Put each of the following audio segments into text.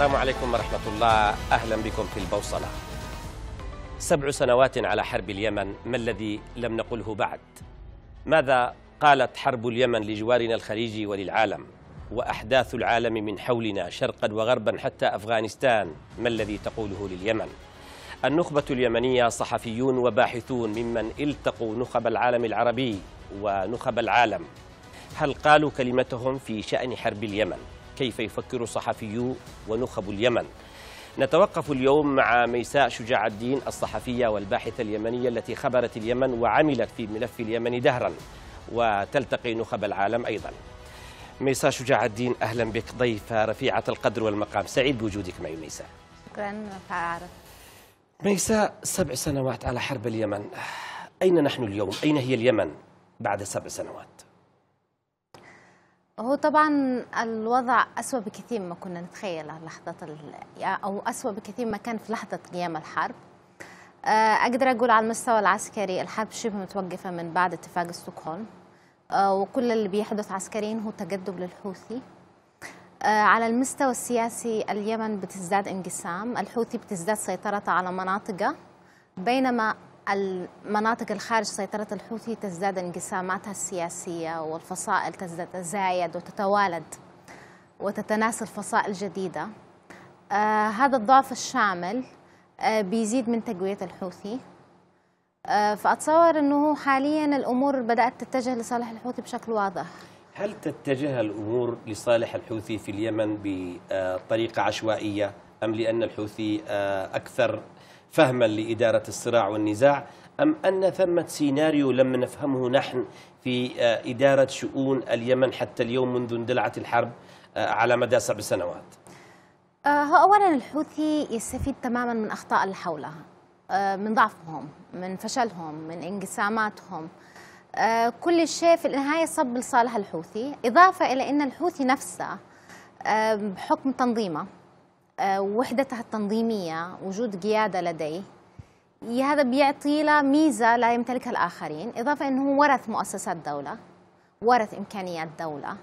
السلام عليكم ورحمة الله أهلا بكم في البوصلة سبع سنوات على حرب اليمن ما الذي لم نقله بعد؟ ماذا قالت حرب اليمن لجوارنا الخليجي وللعالم؟ وأحداث العالم من حولنا شرقا وغربا حتى أفغانستان ما الذي تقوله لليمن؟ النخبة اليمنية صحفيون وباحثون ممن التقوا نخب العالم العربي ونخب العالم هل قالوا كلمتهم في شأن حرب اليمن؟ كيف يفكر صحفيو ونخب اليمن نتوقف اليوم مع ميساء شجاع الدين الصحفية والباحثة اليمنية التي خبرت اليمن وعملت في ملف اليمن دهرا وتلتقي نخب العالم أيضا ميساء شجاع الدين أهلا بك ضيفة رفيعة القدر والمقام سعيد بوجودك معي ميساء شكرا فعارف ميساء سبع سنوات على حرب اليمن أين نحن اليوم؟ أين هي اليمن بعد سبع سنوات؟ هو طبعا الوضع أسوأ بكثير ما كنا نتخيله لحظة أو أسوأ بكثير ما كان في لحظة قيام الحرب آه، أقدر أقول على المستوى العسكري الحرب شبه متوقفة من بعد اتفاق ستوكهولم آه، وكل اللي بيحدث عسكريا هو تجدب للحوثي آه، على المستوى السياسي اليمن بتزداد انقسام الحوثي بتزداد سيطرته على مناطقه بينما المناطق الخارج سيطرة الحوثي تزداد انقساماتها السياسية والفصائل تتزايد وتتوالد وتتناسل فصائل جديدة آه هذا الضعف الشامل آه بيزيد من تقوية الحوثي آه فأتصور أنه حاليا الأمور بدأت تتجه لصالح الحوثي بشكل واضح هل تتجه الأمور لصالح الحوثي في اليمن بطريقة عشوائية أم لأن الحوثي آه، أكثر فهما لإدارة الصراع والنزاع أم أن ثمة سيناريو لم نفهمه نحن في آه، إدارة شؤون اليمن حتى اليوم منذ اندلعت الحرب آه، على مدى سبع سنوات آه، هو أولا الحوثي يستفيد تماما من أخطاء اللي حوله من ضعفهم من فشلهم من انقساماتهم كل شيء في النهاية صب لصالح الحوثي إضافة إلى أن الحوثي نفسه بحكم تنظيمه وحدتها التنظيمية وجود قيادة لديه هذا بيعطي له ميزة لا يمتلكها الآخرين إضافة أنه ورث مؤسسات دولة ورث إمكانيات دولة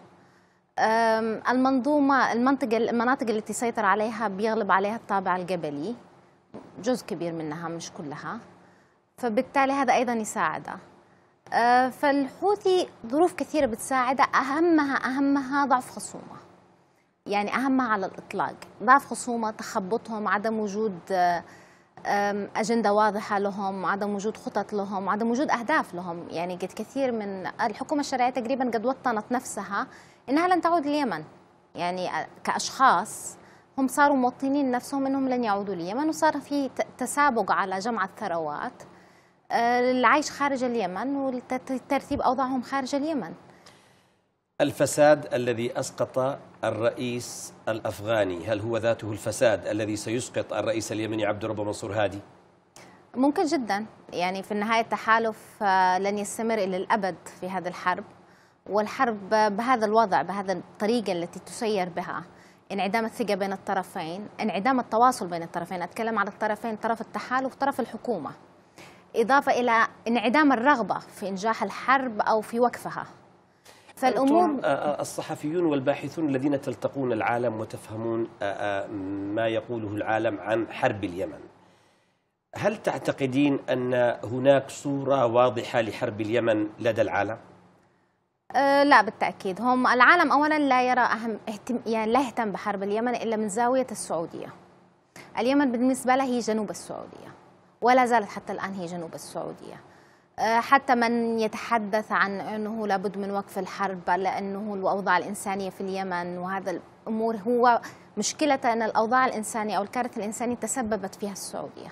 المنظومة المنطقة المناطق التي سيطر عليها بيغلب عليها الطابع القبلي جزء كبير منها مش كلها فبالتالي هذا أيضا يساعده أه، فالحوثي ظروف كثيرة بتساعده أهمها أهمها ضعف خصومه يعني أهمها على الإطلاق ضعف خصومة تخبطهم عدم وجود أجندة واضحة لهم عدم وجود خطط لهم عدم وجود أهداف لهم يعني قد كثير من الحكومة الشرعية تقريبا قد وطنت نفسها إنها لن تعود اليمن يعني آه، كأشخاص هم صاروا موطنين نفسهم إنهم لن يعودوا اليمن وصار في تسابق على جمع الثروات آه، للعيش خارج اليمن وترتيب أوضاعهم خارج اليمن الفساد الذي أسقط الرئيس الأفغاني هل هو ذاته الفساد الذي سيسقط الرئيس اليمني عبد الرب منصور هادي؟ ممكن جدا يعني في النهاية التحالف آه، لن يستمر إلى الأبد في هذه الحرب والحرب بهذا الوضع بهذا الطريقة التي تسير بها انعدام الثقة بين الطرفين انعدام التواصل بين الطرفين أتكلم عن الطرفين طرف التحالف طرف الحكومة إضافة إلى انعدام الرغبة في إنجاح الحرب أو في وقفها فالأمور آه، آه، الصحفيون والباحثون الذين تلتقون العالم وتفهمون آه، ما يقوله العالم عن حرب اليمن هل تعتقدين أن هناك صورة واضحة لحرب اليمن لدى العالم؟ أه لا بالتأكيد هم العالم أولا لا يرى أهم اهتم يعني لا يهتم بحرب اليمن إلا من زاوية السعودية اليمن بالنسبة له هي جنوب السعودية ولا زالت حتى الآن هي جنوب السعودية آه، حتى من يتحدث عن أنه لابد من وقف الحرب لأنه الأوضاع الإنسانية في اليمن وهذا الأمور هو مشكلة أن الأوضاع الإنسانية أو الكارثة الإنسانية تسببت فيها السعودية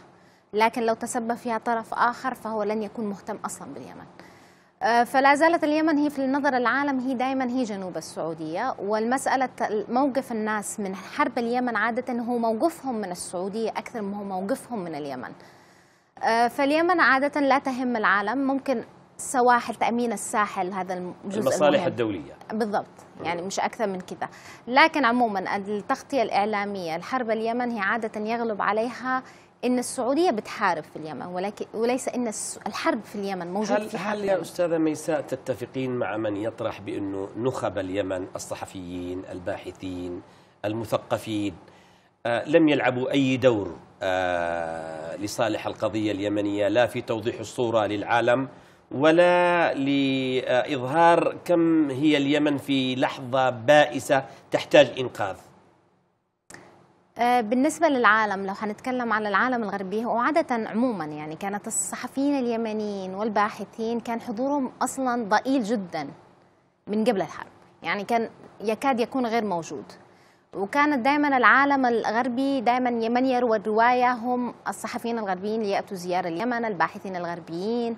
لكن لو تسبب فيها طرف آخر فهو لن يكون مهتم أصلا باليمن آه، فلا زالت اليمن هي في النظر العالم هي دائما هي جنوب السعودية والمسألة موقف الناس من حرب اليمن عادة هو موقفهم من السعودية أكثر ما هو موقفهم من اليمن آه، فاليمن عادة لا تهم العالم ممكن سواحل تأمين الساحل هذا الجزء المصالح المهم. الدولية بالضبط يعني مش أكثر من كذا لكن عموما التغطية الإعلامية الحرب اليمن هي عادة يغلب عليها ان السعوديه بتحارب في اليمن ولكن وليس ان الحرب في اليمن موجود هل في حرب هل يا استاذه ميساء تتفقين مع من يطرح بانه نخب اليمن الصحفيين الباحثين المثقفين آه لم يلعبوا اي دور آه، لصالح القضية اليمنية لا في توضيح الصورة للعالم ولا لإظهار كم هي اليمن في لحظة بائسة تحتاج إنقاذ آه، بالنسبة للعالم لو حنتكلم على العالم الغربي هو عادة عموما يعني كانت الصحفيين اليمنيين والباحثين كان حضورهم أصلا ضئيل جدا من قبل الحرب يعني كان يكاد يكون غير موجود وكانت دائما العالم الغربي دائما من يروى الرواية هم الصحفيين الغربيين اللي يأتوا زيارة اليمن الباحثين الغربيين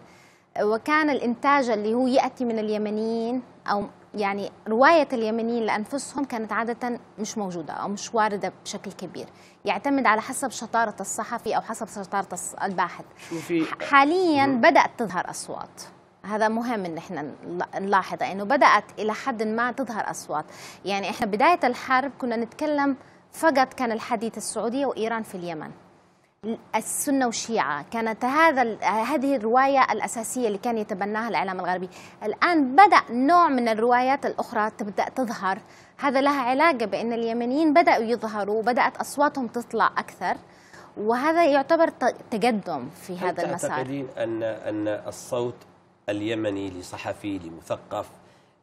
وكان الإنتاج اللي هو يأتي من اليمنيين أو يعني رواية اليمنيين لأنفسهم كانت عادة مش موجودة أو مش واردة بشكل كبير يعتمد على حسب شطارة الصحفي أو حسب شطارة الباحث حاليا بدأت تظهر أصوات هذا مهم ان احنا نلاحظه انه يعني بدات الى حد ما تظهر اصوات يعني احنا بدايه الحرب كنا نتكلم فقط كان الحديث السعوديه وايران في اليمن السنة والشيعة كانت هذا هذه الرواية الأساسية اللي كان يتبناها الإعلام الغربي الآن بدأ نوع من الروايات الأخرى تبدأ تظهر هذا لها علاقة بأن اليمنيين بدأوا يظهروا وبدأت أصواتهم تطلع أكثر وهذا يعتبر تقدم في هذا المسار هل تعتقدين أن أن الصوت اليمني لصحفي لمثقف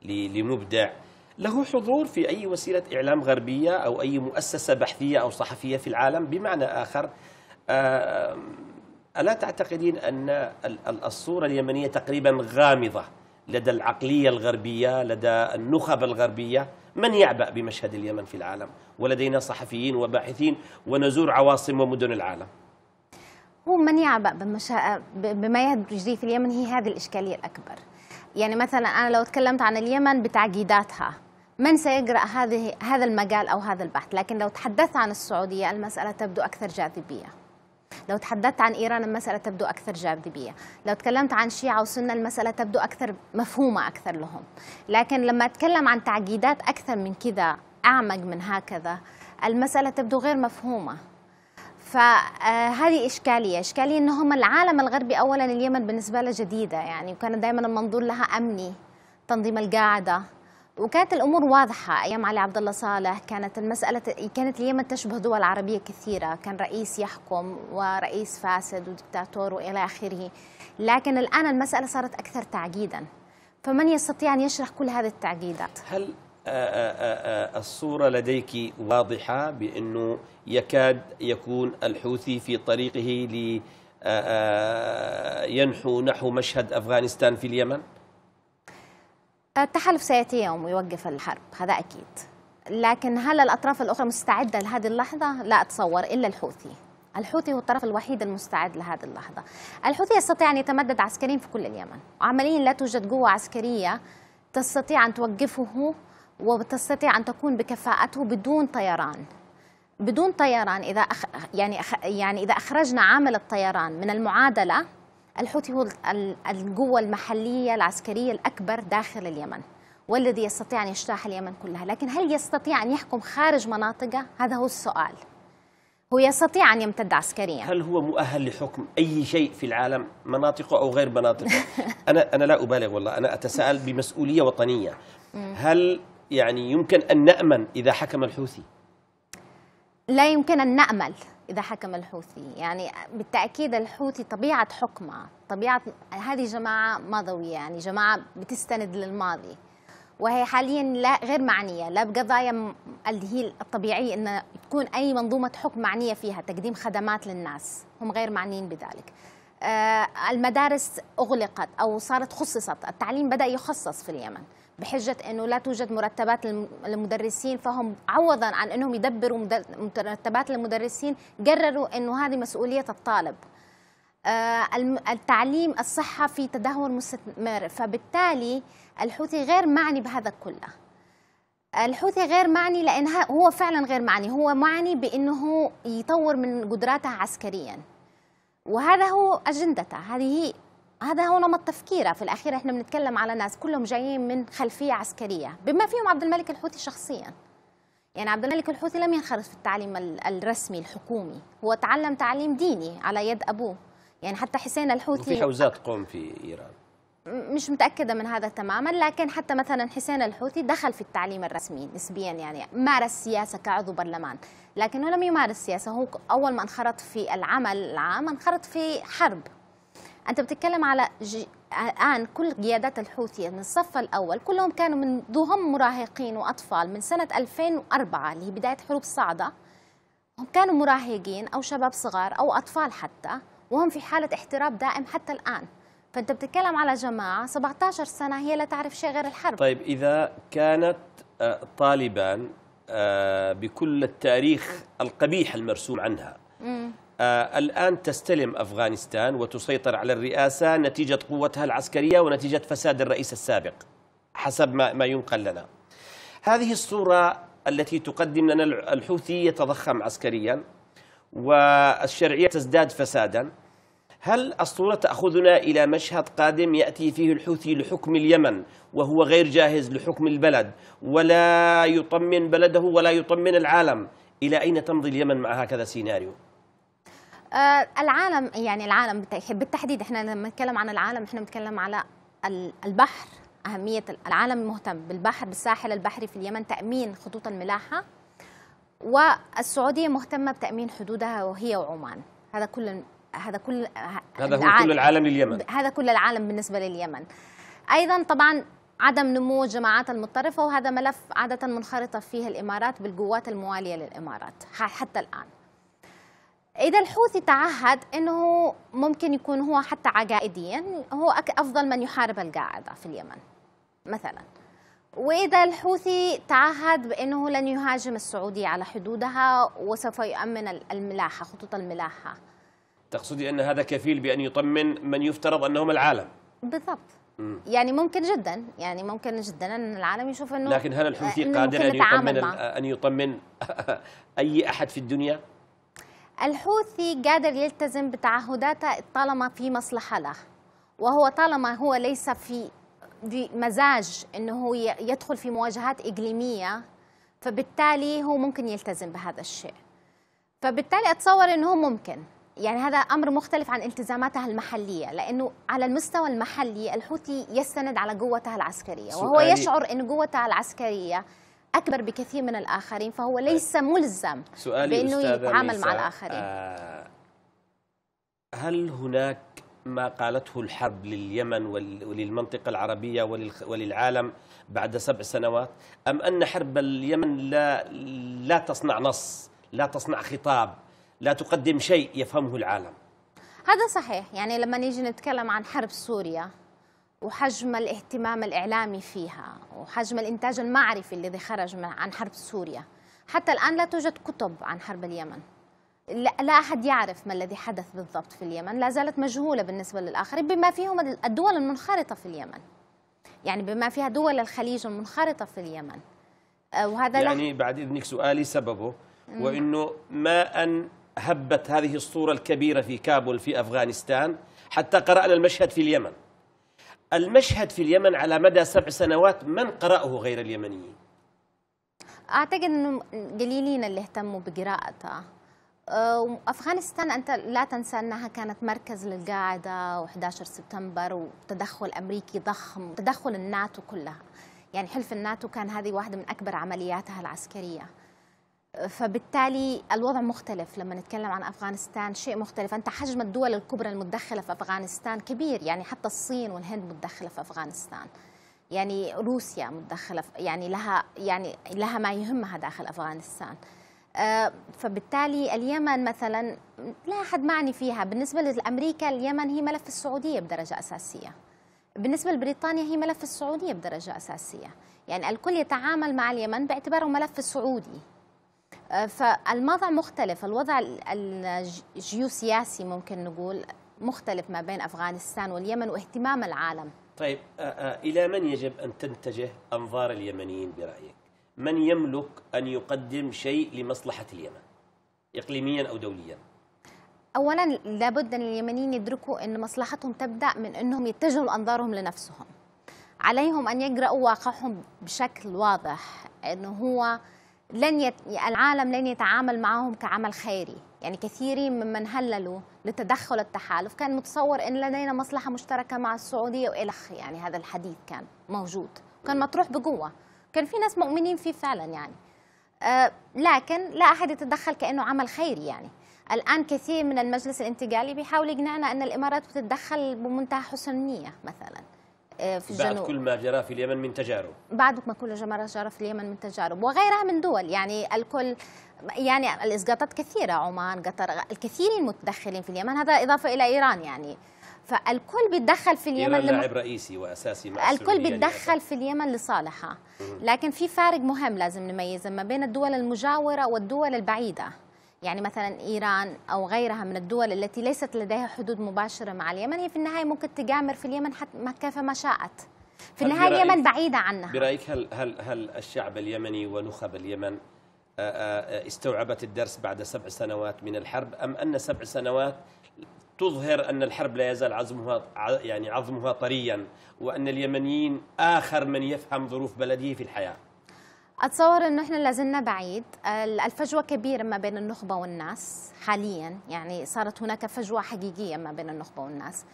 لمبدع له حضور في أي وسيلة إعلام غربية أو أي مؤسسة بحثية أو صحفية في العالم بمعنى آخر ألا تعتقدين أن الصورة اليمنية تقريبا غامضة لدى العقلية الغربية لدى النخب الغربية من يعبأ بمشهد اليمن في العالم ولدينا صحفيين وباحثين ونزور عواصم ومدن العالم هو من يعبأ بمشا... بما يجري في اليمن هي هذه الإشكالية الأكبر يعني مثلا أنا لو تكلمت عن اليمن بتعقيداتها من سيقرأ هذه هذا المجال أو هذا البحث لكن لو تحدثت عن السعودية المسألة تبدو أكثر جاذبية لو تحدثت عن إيران المسألة تبدو أكثر جاذبية لو تكلمت عن شيعة وسنة المسألة تبدو أكثر مفهومة أكثر لهم لكن لما أتكلم عن تعقيدات أكثر من كذا أعمق من هكذا المسألة تبدو غير مفهومة فهذه آه، إشكالية إشكالية إن هم العالم الغربي أولا اليمن بالنسبة له جديدة يعني وكان دائما المنظور لها أمني تنظيم القاعدة وكانت الامور واضحه ايام علي عبد الله صالح كانت المساله كانت اليمن تشبه دول عربيه كثيره كان رئيس يحكم ورئيس فاسد ودكتاتور والى اخره لكن الان المساله صارت اكثر تعقيدا فمن يستطيع ان يشرح كل هذه التعقيدات هل الصورة لديك واضحة بأنه يكاد يكون الحوثي في طريقه ل ينحو نحو مشهد أفغانستان في اليمن؟ آه، التحالف سيأتي يوم ويوقف الحرب هذا أكيد لكن هل الأطراف الأخرى مستعدة لهذه اللحظة؟ لا أتصور إلا الحوثي الحوثي هو الطرف الوحيد المستعد لهذه اللحظة الحوثي يستطيع أن يتمدد عسكريا في كل اليمن وعمليا لا توجد قوة عسكرية تستطيع أن توقفه وتستطيع أن تكون بكفاءته بدون طيران بدون طيران إذا أخ يعني أخ يعني إذا أخرجنا عامل الطيران من المعادلة الحوثي هو القوة المحلية العسكرية الأكبر داخل اليمن والذي يستطيع أن يجتاح اليمن كلها لكن هل يستطيع أن يحكم خارج مناطقه هذا هو السؤال هو يستطيع أن يمتد عسكريا هل هو مؤهل لحكم أي شيء في العالم مناطقه أو غير مناطقه أنا, أنا لا أبالغ والله أنا أتساءل بمسؤولية وطنية هل يعني يمكن أن نأمن إذا حكم الحوثي لا يمكن أن نأمل إذا حكم الحوثي يعني بالتأكيد الحوثي طبيعة حكمه طبيعة هذه جماعة ماضوية يعني جماعة بتستند للماضي وهي حاليا لا غير معنية لا بقضايا اللي هي الطبيعية أن تكون أي منظومة حكم معنية فيها تقديم خدمات للناس هم غير معنيين بذلك آه، المدارس أغلقت أو صارت خصصت التعليم بدأ يخصص في اليمن بحجة أنه لا توجد مرتبات للمدرسين فهم عوضا عن أنهم يدبروا مرتبات المدرسين قرروا أنه هذه مسؤولية الطالب آه، التعليم الصحة في تدهور مستمر فبالتالي الحوثي غير معني بهذا كله الحوثي غير معني لأن هو فعلا غير معني هو معني بأنه يطور من قدراته عسكريا وهذا هو أجندته هذه هذا هو نمط تفكيره في الاخير احنا بنتكلم على ناس كلهم جايين من خلفيه عسكريه بما فيهم عبد الملك الحوثي شخصيا يعني عبد الملك الحوثي لم ينخرط في التعليم الرسمي الحكومي هو تعلم تعليم ديني على يد ابوه يعني حتى حسين الحوثي في حوزات قوم في ايران مش متأكدة من هذا تماما لكن حتى مثلا حسين الحوثي دخل في التعليم الرسمي نسبيا يعني مارس سياسة كعضو برلمان لكنه لم يمارس سياسة هو أول ما انخرط في العمل العام انخرط في حرب انت بتتكلم على جي... الان كل قيادات الحوثي من الصف الاول كلهم كانوا من ذوهم مراهقين واطفال من سنه 2004 اللي هي بدايه حروب صعده هم كانوا مراهقين او شباب صغار او اطفال حتى وهم في حاله احتراب دائم حتى الان فانت بتتكلم على جماعه 17 سنه هي لا تعرف شيء غير الحرب طيب اذا كانت آه، طالبان آه، بكل التاريخ القبيح المرسوم عنها آه، الآن تستلم أفغانستان وتسيطر على الرئاسة نتيجة قوتها العسكرية ونتيجة فساد الرئيس السابق حسب ما, ما ينقل لنا هذه الصورة التي تقدم لنا الحوثي يتضخم عسكريا والشرعية تزداد فسادا هل الصورة تأخذنا إلى مشهد قادم يأتي فيه الحوثي لحكم اليمن وهو غير جاهز لحكم البلد ولا يطمن بلده ولا يطمن العالم إلى أين تمضي اليمن مع هكذا سيناريو؟ آه، العالم يعني العالم بالتحديد احنا لما نتكلم عن العالم احنا بنتكلم على البحر أهمية العالم المهتم بالبحر بالساحل البحري في اليمن تأمين خطوط الملاحة والسعودية مهتمة بتأمين حدودها وهي وعمان هذا كل هذا كل هذا هو كل العالم لليمن هذا كل العالم بالنسبة لليمن أيضا طبعا عدم نمو الجماعات المتطرفة وهذا ملف عادة منخرطة فيه الإمارات بالقوات الموالية للإمارات حتى الآن إذا الحوثي تعهد أنه ممكن يكون هو حتى عقائديا هو أفضل من يحارب القاعدة في اليمن مثلا وإذا الحوثي تعهد بأنه لن يهاجم السعودية على حدودها وسوف يؤمن الملاحة خطوط الملاحة تقصدي أن هذا كفيل بأن يطمن من يفترض أنهم العالم بالضبط يعني ممكن جدا يعني ممكن جدا ان العالم يشوف انه لكن هل الحوثي قادر ان يطمن ان يطمن اي احد في الدنيا؟ الحوثي قادر يلتزم بتعهداته طالما في مصلحة له وهو طالما هو ليس في مزاج انه هو يدخل في مواجهات اقليميه فبالتالي هو ممكن يلتزم بهذا الشيء فبالتالي اتصور انه ممكن يعني هذا امر مختلف عن التزاماتها المحليه لانه على المستوى المحلي الحوثي يستند على قوته العسكريه وهو يشعر ان قوته العسكريه اكبر بكثير من الاخرين فهو طيب. ليس ملزم سؤالي بانه يتعامل مع الاخرين آه هل هناك ما قالته الحرب لليمن وللمنطقة العربية وللعالم بعد سبع سنوات أم أن حرب اليمن لا, لا تصنع نص لا تصنع خطاب لا تقدم شيء يفهمه العالم هذا صحيح يعني لما نيجي نتكلم عن حرب سوريا وحجم الاهتمام الإعلامي فيها وحجم الإنتاج المعرفي الذي خرج عن حرب سوريا حتى الآن لا توجد كتب عن حرب اليمن لا أحد يعرف ما الذي حدث بالضبط في اليمن لا زالت مجهولة بالنسبة للآخرين بما فيهم الدول المنخرطة في اليمن يعني بما فيها دول الخليج المنخرطة في اليمن آه، وهذا يعني بعد إذنك سؤالي سببه وأنه ما أن هبت هذه الصورة الكبيرة في كابول في أفغانستان حتى قرأنا المشهد في اليمن المشهد في اليمن على مدى سبع سنوات من قرأه غير اليمنيين؟ أعتقد أنه قليلين اللي اهتموا بقراءته أه، أفغانستان أنت لا تنسى أنها كانت مركز للقاعدة و11 سبتمبر وتدخل أمريكي ضخم تدخل الناتو كلها يعني حلف الناتو كان هذه واحدة من أكبر عملياتها العسكرية فبالتالي الوضع مختلف لما نتكلم عن افغانستان شيء مختلف انت حجم الدول الكبرى المتدخله في افغانستان كبير يعني حتى الصين والهند متدخله في افغانستان يعني روسيا متدخله يعني لها يعني لها ما يهمها داخل افغانستان آه، فبالتالي اليمن مثلا لا احد معني فيها بالنسبه لامريكا اليمن هي ملف السعوديه بدرجه اساسيه بالنسبه لبريطانيا هي ملف السعوديه بدرجه اساسيه يعني الكل يتعامل مع اليمن باعتباره ملف سعودي آه، فالوضع مختلف الوضع الجيوسياسي ممكن نقول مختلف ما بين أفغانستان واليمن واهتمام العالم طيب آه، آه، إلى من يجب أن تتجه أنظار اليمنيين برأيك؟ من يملك أن يقدم شيء لمصلحة اليمن إقليميا أو دوليا؟ أولا لابد أن اليمنيين يدركوا أن مصلحتهم تبدأ من أنهم يتجهوا أنظارهم لنفسهم عليهم أن يقرأوا واقعهم بشكل واضح أنه هو لن يت... العالم لن يتعامل معهم كعمل خيري يعني كثيرين ممن هللوا لتدخل التحالف كان متصور ان لدينا مصلحه مشتركه مع السعوديه والخ يعني هذا الحديث كان موجود كان مطروح بقوه كان في ناس مؤمنين فيه فعلا يعني آه لكن لا احد يتدخل كانه عمل خيري يعني الان كثير من المجلس الانتقالي بيحاول يقنعنا ان الامارات بتتدخل بمنتهى حسن النيه مثلا آه، في الجنوب بعد كل ما جرى في اليمن من تجارب بعد ما كل ما جرى في اليمن من تجارب وغيرها من دول يعني الكل يعني الإسقاطات كثيرة عمان قطر الكثيرين متدخلين في اليمن هذا إضافة إلى إيران يعني فالكل بيتدخل في اليمن إيران لاعب رئيسي وأساسي مع الكل بيتدخل في اليمن لصالحها لكن في فارق مهم لازم نميزه ما بين الدول المجاورة والدول البعيدة يعني مثلا إيران أو غيرها من الدول التي ليست لديها حدود مباشرة مع اليمن هي في النهاية ممكن تجامر في اليمن حتى ما شاءت في النهاية اليمن بعيدة عنها برأيك هل, هل, هل الشعب اليمني ونخب اليمن استوعبت الدرس بعد سبع سنوات من الحرب أم أن سبع سنوات تظهر أن الحرب لا يزال عظمها يعني عظمها طريا وأن اليمنيين آخر من يفهم ظروف بلده في الحياة اتصور انه احنا لازلنا بعيد الفجوه كبيره ما بين النخبه والناس حاليا يعني صارت هناك فجوه حقيقيه ما بين النخبه والناس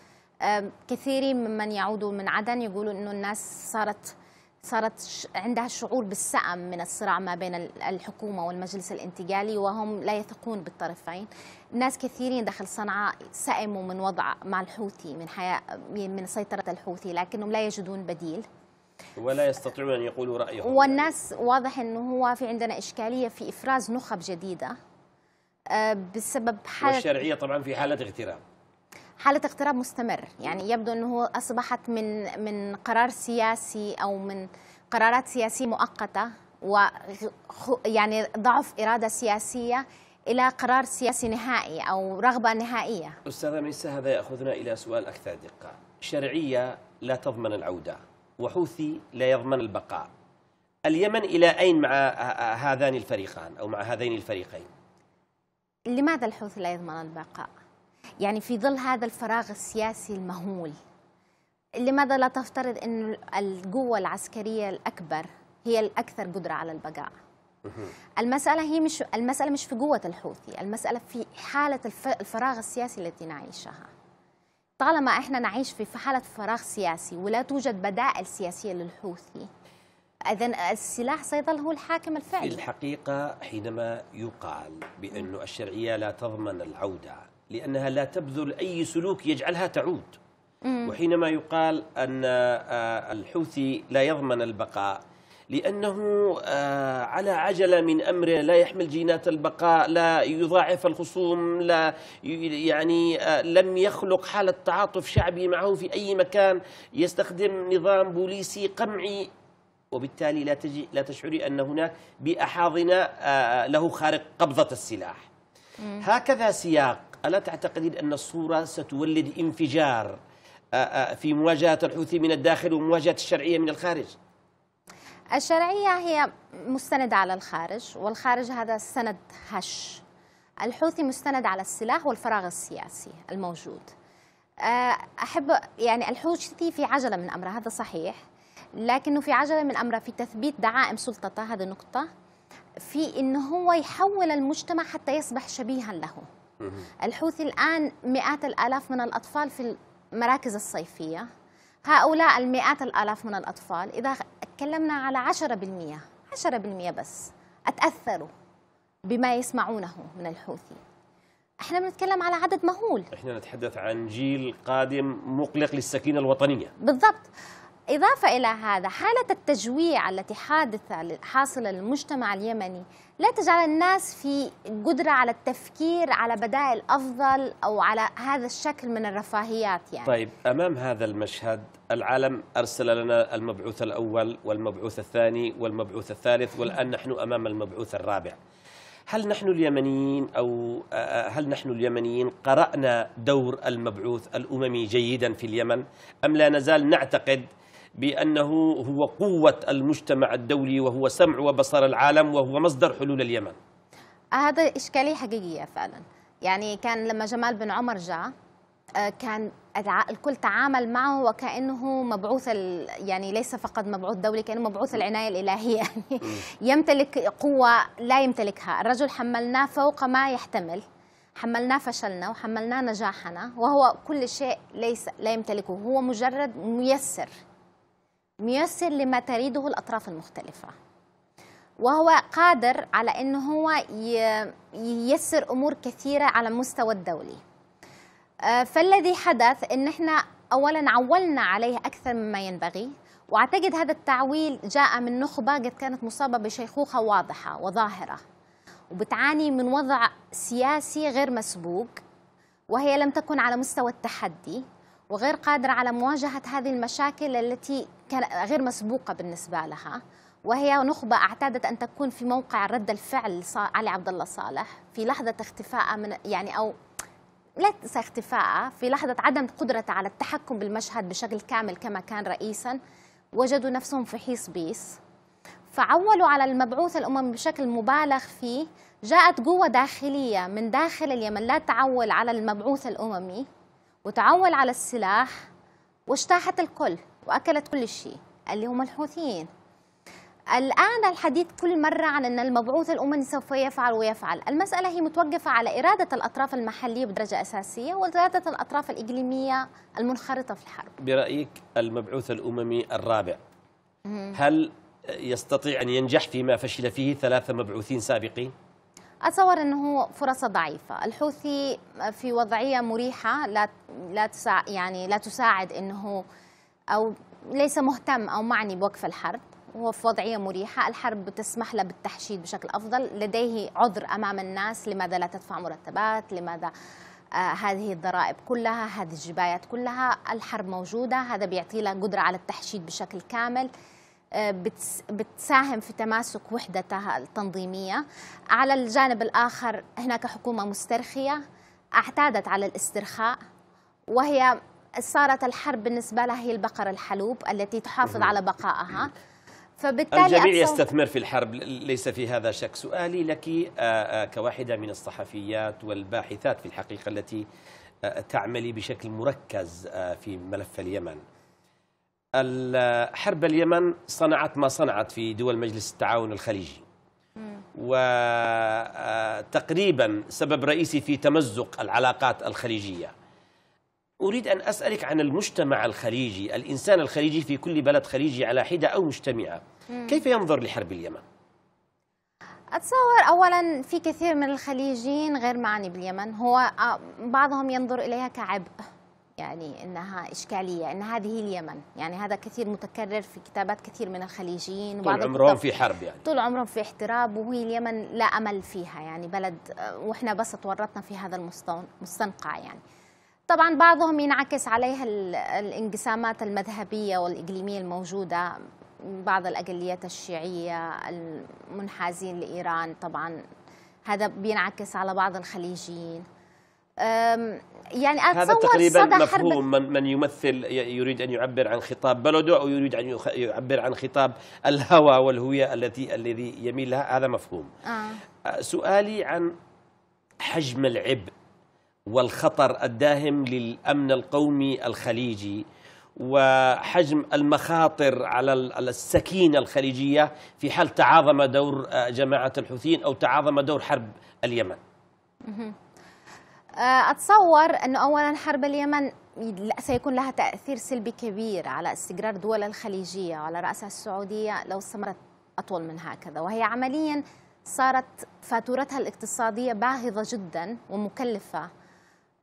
كثيرين ممن يعودوا من عدن يقولوا انه الناس صارت صارت عندها شعور بالسأم من الصراع ما بين الحكومة والمجلس الانتقالي وهم لا يثقون بالطرفين ناس كثيرين داخل صنعاء سئموا من وضع مع الحوثي من, حياة من سيطرة الحوثي لكنهم لا يجدون بديل ولا يستطيعون ان يقولوا رايهم والناس واضح انه هو في عندنا اشكاليه في افراز نخب جديده آه، بسبب حاله والشرعيه طبعا في حاله اغتراب حالة اغتراب مستمر يعني يبدو أنه أصبحت من من قرار سياسي أو من قرارات سياسية مؤقتة و يعني ضعف إرادة سياسية إلى قرار سياسي نهائي أو رغبة نهائية أستاذة ميسه هذا يأخذنا إلى سؤال أكثر دقة شرعية لا تضمن العودة وحوثي لا يضمن البقاء اليمن إلى أين مع هذان الفريقان أو مع هذين الفريقين لماذا الحوثي لا يضمن البقاء يعني في ظل هذا الفراغ السياسي المهول لماذا لا تفترض أن القوة العسكرية الأكبر هي الأكثر قدرة على البقاء المسألة هي مش المسألة مش في قوة الحوثي المسألة في حالة الفراغ السياسي التي نعيشها طالما احنا نعيش في حاله فراغ سياسي ولا توجد بدائل سياسيه للحوثي اذا السلاح سيظل هو الحاكم الفعلي في الحقيقه حينما يقال بأن الشرعيه لا تضمن العوده لانها لا تبذل اي سلوك يجعلها تعود وحينما يقال ان آه، الحوثي لا يضمن البقاء لأنه آه، على عجلة من أمره لا يحمل جينات البقاء لا يضاعف الخصوم لا يعني آه، لم يخلق حالة تعاطف شعبي معه في أي مكان يستخدم نظام بوليسي قمعي وبالتالي لا تجي لا تشعري أن هناك بيئة حاضنة آه، له خارق قبضة السلاح هكذا سياق ألا تعتقدين أن الصورة ستولد انفجار في مواجهة الحوثي من الداخل ومواجهة الشرعية من الخارج؟ الشرعية هي مستندة على الخارج والخارج هذا سند هش الحوثي مستند على السلاح والفراغ السياسي الموجود آه، أحب يعني الحوثي في عجلة من أمره هذا صحيح لكنه في عجلة من أمره في تثبيت دعائم سلطته هذه نقطة في أنه هو يحول المجتمع حتى يصبح شبيها له الحوثي الآن مئات الآلاف من الأطفال في المراكز الصيفية هؤلاء المئات الآلاف من الأطفال إذا تكلمنا على 10% 10% بس أتأثروا بما يسمعونه من الحوثي احنا بنتكلم على عدد مهول احنا نتحدث عن جيل قادم مقلق للسكينة الوطنية بالضبط إضافة إلى هذا حالة التجويع التي حادثة حاصلة للمجتمع اليمني لا تجعل الناس في قدرة على التفكير على بدائل أفضل أو على هذا الشكل من الرفاهيات يعني طيب أمام هذا المشهد العالم أرسل لنا المبعوث الأول والمبعوث الثاني والمبعوث الثالث والآن نحن أمام المبعوث الرابع هل نحن اليمنيين أو هل نحن اليمنيين قرأنا دور المبعوث الأممي جيدا في اليمن أم لا نزال نعتقد بأنه هو قوة المجتمع الدولي وهو سمع وبصر العالم وهو مصدر حلول اليمن هذا إشكالية حقيقية فعلا يعني كان لما جمال بن عمر جاء آه، كان الكل تعامل معه وكانه مبعوث يعني ليس فقط مبعوث دولي كانه مبعوث العنايه الالهيه يعني يمتلك قوه لا يمتلكها، الرجل حملناه فوق ما يحتمل حملناه فشلنا وحملناه نجاحنا وهو كل شيء ليس لا يمتلكه هو مجرد ميسر ميسر لما تريده الأطراف المختلفة وهو قادر على أن هو ييسر أمور كثيرة على مستوى الدولي آه، فالذي حدث أن احنا أولا عولنا عليه أكثر مما ينبغي وأعتقد هذا التعويل جاء من نخبة قد كانت مصابة بشيخوخة واضحة وظاهرة وبتعاني من وضع سياسي غير مسبوق وهي لم تكن على مستوى التحدي وغير قادرة على مواجهة هذه المشاكل التي غير مسبوقة بالنسبة لها وهي نخبة اعتادت أن تكون في موقع رد الفعل علي عبد الله صالح في لحظة اختفائه من يعني أو ليس اختفائه في لحظة عدم قدرته على التحكم بالمشهد بشكل كامل كما كان رئيسا وجدوا نفسهم في حيص بيس فعولوا على المبعوث الأممي بشكل مبالغ فيه جاءت قوة داخلية من داخل اليمن لا تعول على المبعوث الأممي وتعول على السلاح واجتاحت الكل وأكلت كل شيء اللي هم الحوثيين الآن الحديث كل مرة عن أن المبعوث الأممي سوف يفعل ويفعل المسألة هي متوقفة على إرادة الأطراف المحلية بدرجة أساسية وإرادة الأطراف الإقليمية المنخرطة في الحرب برأيك المبعوث الأممي الرابع هل يستطيع أن ينجح فيما فشل فيه ثلاثة مبعوثين سابقين؟ أتصور أنه فرصة ضعيفة الحوثي في وضعية مريحة لا, لا, يعني لا تساعد أنه أو ليس مهتم أو معني بوقف الحرب وهو في وضعية مريحة الحرب بتسمح له بالتحشيد بشكل أفضل لديه عذر أمام الناس لماذا لا تدفع مرتبات لماذا آه هذه الضرائب كلها هذه الجبايات كلها الحرب موجودة هذا بيعطي له قدرة على التحشيد بشكل كامل آه، بتساهم في تماسك وحدتها التنظيمية على الجانب الآخر هناك حكومة مسترخية اعتادت على الاسترخاء وهي صارت الحرب بالنسبة لها هي البقر الحلوب التي تحافظ على بقائها فبالتالي الجميع يستثمر في الحرب ليس في هذا شك سؤالي لك آه، آه، كواحدة من الصحفيات والباحثات في الحقيقة التي آه، تعملي بشكل مركز في ملف اليمن حرب اليمن صنعت ما صنعت في دول مجلس التعاون الخليجي وتقريبا سبب رئيسي في تمزق العلاقات الخليجية أريد أن أسألك عن المجتمع الخليجي الإنسان الخليجي في كل بلد خليجي على حدة أو مجتمعة كيف ينظر لحرب اليمن؟ أتصور أولا في كثير من الخليجيين غير معني باليمن هو آه، بعضهم ينظر إليها كعبء يعني انها اشكاليه ان هذه اليمن يعني هذا كثير متكرر في كتابات كثير من الخليجيين طول عمرهم في حرب يعني طول عمرهم في احتراب وهي اليمن لا امل فيها يعني بلد آه، واحنا بس تورطنا في هذا المستنقع يعني طبعا بعضهم ينعكس عليها الانقسامات المذهبية والإقليمية الموجودة بعض الأقليات الشيعية المنحازين لإيران طبعا هذا بينعكس على بعض الخليجيين يعني أتصور هذا تقريبا مفهوم من, من يمثل يريد أن يعبر عن خطاب بلده أو يريد أن يعبر عن خطاب الهوى والهوية التي الذي يميل لها هذا مفهوم آه. سؤالي عن حجم العبء والخطر الداهم للامن القومي الخليجي وحجم المخاطر على السكينه الخليجيه في حال تعاظم دور آه، جماعه الحوثيين او تعاظم دور حرب اليمن. آه، اتصور انه اولا حرب اليمن سيكون لها تاثير سلبي كبير على استقرار دول الخليجيه وعلى راسها السعوديه لو استمرت اطول من هكذا وهي عمليا صارت فاتورتها الاقتصاديه باهظه جدا ومكلفه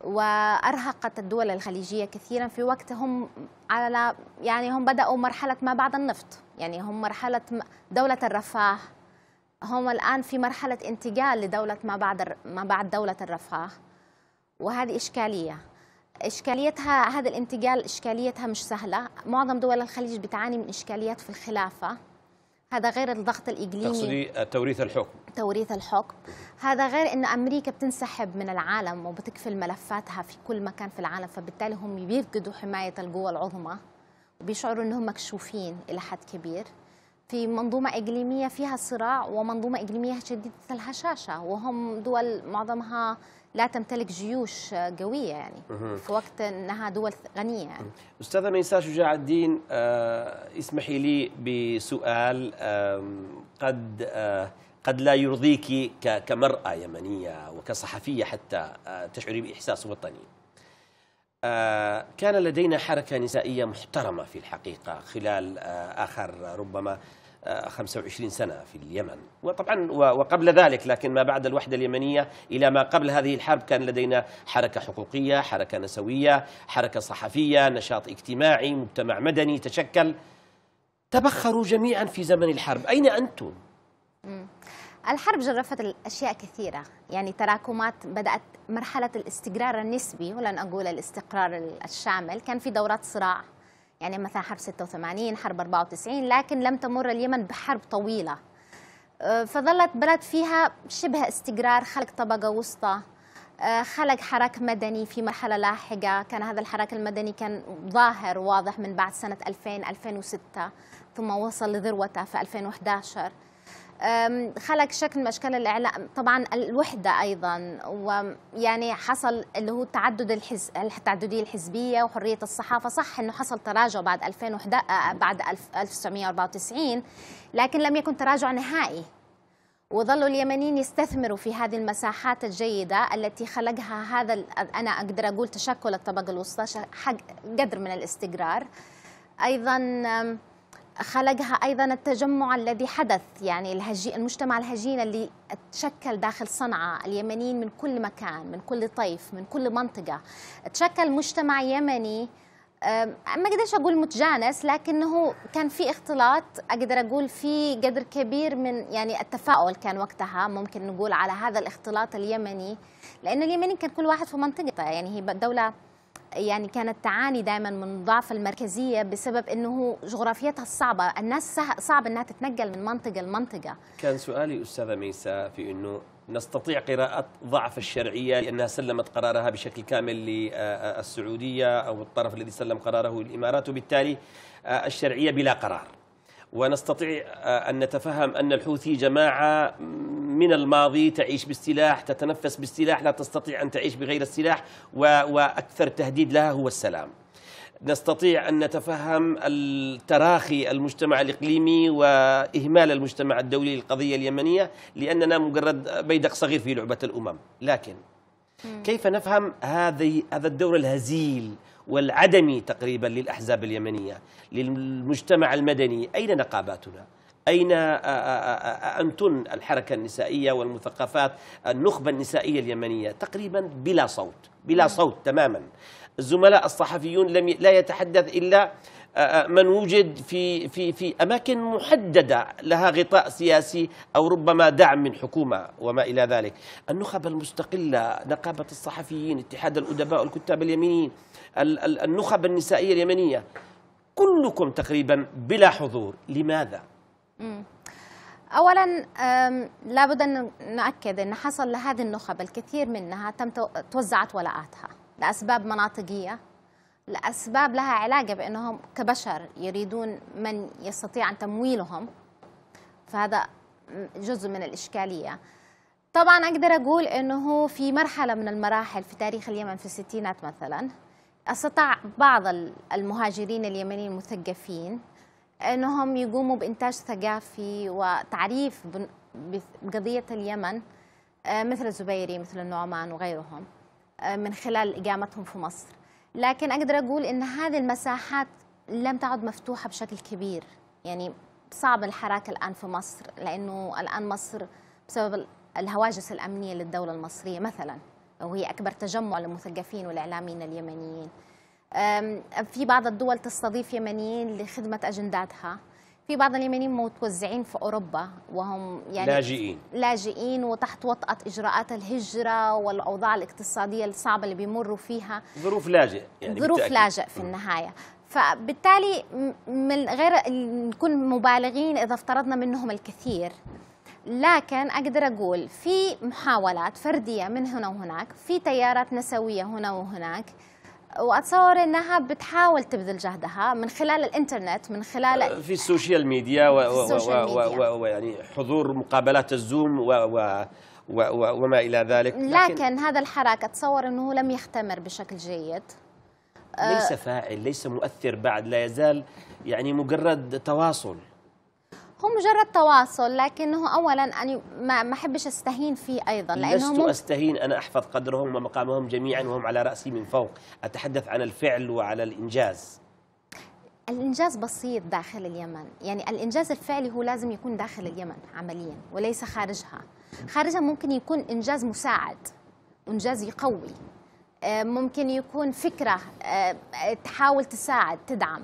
وارهقت الدول الخليجيه كثيرا في وقتهم على يعني هم بداوا مرحله ما بعد النفط يعني هم مرحله دوله الرفاه هم الان في مرحله انتقال لدوله ما بعد ما بعد دوله الرفاه وهذه اشكاليه اشكاليتها هذا الانتقال اشكاليتها مش سهله معظم دول الخليج بتعاني من اشكاليات في الخلافه هذا غير الضغط الاقليمي تقصدي توريث الحكم توريث الحكم هذا غير انه امريكا بتنسحب من العالم وبتقفل ملفاتها في كل مكان في العالم فبالتالي هم بيفقدوا حمايه القوى العظمى وبيشعروا انهم مكشوفين الى حد كبير في منظومة إقليمية فيها صراع ومنظومة إقليمية شديدة الهشاشة وهم دول معظمها لا تمتلك جيوش قويه يعني في وقت انها دول غنيه يعني استاذه ميساء شجاع الدين آه، اسمحي لي بسؤال قد آه، قد لا يرضيك كمرأة يمنية وكصحفية حتى آه، تشعري بإحساس وطني كان لدينا حركة نسائية محترمة في الحقيقة خلال آخر ربما 25 سنة في اليمن وطبعا وقبل ذلك لكن ما بعد الوحدة اليمنية إلى ما قبل هذه الحرب كان لدينا حركة حقوقية حركة نسوية حركة صحفية نشاط اجتماعي مجتمع مدني تشكل تبخروا جميعا في زمن الحرب أين أنتم؟ الحرب جرفت الأشياء كثيرة يعني تراكمات بدأت مرحلة الاستقرار النسبي ولن أقول الاستقرار الشامل كان في دورات صراع يعني مثلا حرب 86 حرب 94 لكن لم تمر اليمن بحرب طويلة أه، فظلت بلد فيها شبه استقرار خلق طبقة وسطى أه، خلق حراك مدني في مرحلة لاحقة كان هذا الحراك المدني كان ظاهر واضح من بعد سنة 2000 2006 ثم وصل لذروته في 2011 خلق شكل من اشكال الاعلام طبعا الوحده ايضا ويعني حصل اللي هو التعدد الحز... التعدديه الحزبيه وحريه الصحافه صح انه حصل تراجع بعد 2011 بعد 1994 لكن لم يكن تراجع نهائي وظلوا اليمنيين يستثمروا في هذه المساحات الجيدة التي خلقها هذا أنا أقدر أقول تشكل الطبقة الوسطى حق قدر من الاستقرار أيضا خلقها ايضا التجمع الذي حدث يعني الهجي المجتمع الهجين اللي تشكل داخل صنعاء اليمنيين من كل مكان من كل طيف من كل منطقه تشكل مجتمع يمني ما اقدرش اقول متجانس لكنه كان في اختلاط اقدر اقول في قدر كبير من يعني التفاؤل كان وقتها ممكن نقول على هذا الاختلاط اليمني لانه اليمني كان كل واحد في منطقته يعني هي دوله يعني كانت تعاني دائما من ضعف المركزيه بسبب انه جغرافيتها الصعبه، الناس صعب انها تتنقل من منطقه لمنطقه. كان سؤالي استاذه ميساء في انه نستطيع قراءة ضعف الشرعية لأنها سلمت قرارها بشكل كامل للسعودية أو الطرف الذي سلم قراره للإمارات وبالتالي آه، الشرعية بلا قرار ونستطيع آه، أن نتفهم أن الحوثي جماعة من الماضي تعيش بالسلاح تتنفس بالسلاح لا تستطيع أن تعيش بغير السلاح وأكثر تهديد لها هو السلام نستطيع أن نتفهم التراخي المجتمع الإقليمي وإهمال المجتمع الدولي للقضية اليمنية لأننا مجرد بيدق صغير في لعبة الأمم لكن كيف نفهم هذه هذا الدور الهزيل والعدمي تقريبا للأحزاب اليمنية للمجتمع المدني أين نقاباتنا؟ أين أنتن الحركة النسائية والمثقفات النخبة النسائية اليمنية تقريبا بلا صوت بلا نعم. صوت تماما الزملاء الصحفيون لم لا يتحدث إلا من وجد في في في اماكن محدده لها غطاء سياسي او ربما دعم من حكومه وما الى ذلك، النخب المستقله، نقابه الصحفيين، اتحاد الادباء والكتاب اليمينيين، النخب النسائية اليمنية كلكم تقريبا بلا حضور لماذا؟ مم. اولا لابد ان ناكد ان حصل لهذه النخب الكثير منها تم توزعت ولاءاتها لاسباب مناطقيه لاسباب لها علاقه بانهم كبشر يريدون من يستطيع ان تمويلهم فهذا جزء من الاشكاليه طبعا اقدر اقول انه في مرحله من المراحل في تاريخ اليمن في الستينات مثلا استطاع بعض المهاجرين اليمنيين المثقفين أنهم يقوموا بإنتاج ثقافي وتعريف بقضية اليمن آه، مثل الزبيري مثل النعمان وغيرهم آه، من خلال إقامتهم في مصر لكن أقدر أقول أن هذه المساحات لم تعد مفتوحة بشكل كبير يعني صعب الحراك الآن في مصر لأنه الآن مصر بسبب الهواجس الأمنية للدولة المصرية مثلاً وهي أكبر تجمع للمثقفين والإعلاميين اليمنيين في بعض الدول تستضيف يمنيين لخدمة أجنداتها في بعض اليمنيين متوزعين في أوروبا وهم يعني لاجئين لاجئين وتحت وطأة إجراءات الهجرة والأوضاع الاقتصادية الصعبة اللي بيمروا فيها ظروف لاجئ يعني ظروف بتأكيد. لاجئ في النهاية فبالتالي من غير نكون مبالغين إذا افترضنا منهم الكثير لكن أقدر أقول في محاولات فردية من هنا وهناك في تيارات نسوية هنا وهناك واتصور انها بتحاول تبذل جهدها من خلال الانترنت من خلال آه، في السوشيال ميديا ويعني حضور مقابلات الزوم و و و و وما الى ذلك لكن, لكن هذا الحراك اتصور انه لم يختمر بشكل جيد آه، ليس فاعل ليس مؤثر بعد لا يزال يعني مجرد تواصل هو مجرد تواصل لكنه اولا انا ما احبش استهين فيه ايضا لانه لست استهين انا احفظ قدرهم ومقامهم جميعا وهم على راسي من فوق اتحدث عن الفعل وعلى الانجاز الانجاز بسيط داخل اليمن يعني الانجاز الفعلي هو لازم يكون داخل اليمن عمليا وليس خارجها خارجها ممكن يكون انجاز مساعد انجاز يقوي آه، ممكن يكون فكرة آه، آه، تحاول تساعد تدعم